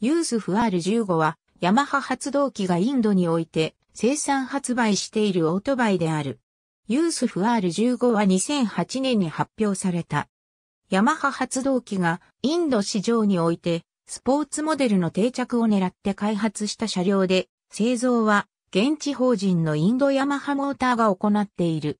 ユースフ R15 は、ヤマハ発動機がインドにおいて生産発売しているオートバイである。ユースフ R15 は2008年に発表された。ヤマハ発動機がインド市場においてスポーツモデルの定着を狙って開発した車両で、製造は現地法人のインドヤマハモーターが行っている。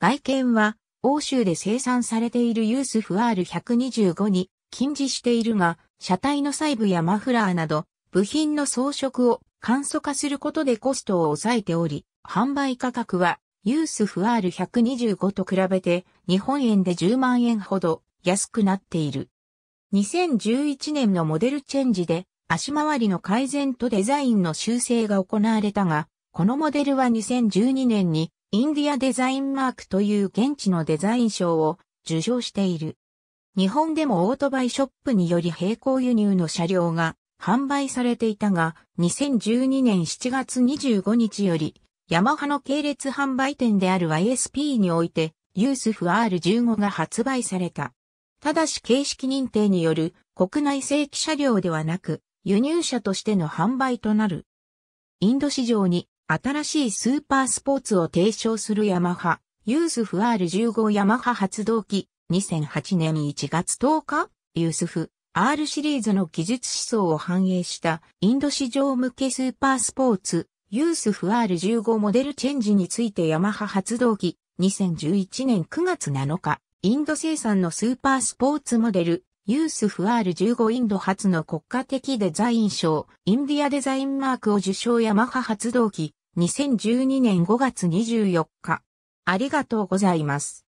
外見は欧州で生産されているユースフ R125 に近似しているが、車体の細部やマフラーなど、部品の装飾を簡素化することでコストを抑えており、販売価格はユースフアール125と比べて日本円で10万円ほど安くなっている。2011年のモデルチェンジで足回りの改善とデザインの修正が行われたが、このモデルは2012年にインディアデザインマークという現地のデザイン賞を受賞している。日本でもオートバイショップにより並行輸入の車両が販売されていたが、2012年7月25日より、ヤマハの系列販売店である YSP において、ユースフ R15 が発売された。ただし形式認定による国内正規車両ではなく、輸入車としての販売となる。インド市場に新しいスーパースポーツを提唱するヤマハ、ユースフ R15 ヤマハ発動機2008年1月10日、ユースフ、R シリーズの技術思想を反映したインド市場向けスーパースポーツ、ユースフ R15 モデルチェンジについてヤマハ発動機、2011年9月7日、インド生産のスーパースポーツモデル、ユースフ R15 インド初の国家的デザイン賞、インディアデザインマークを受賞ヤマハ発動機、2012年5月24日。ありがとうございます。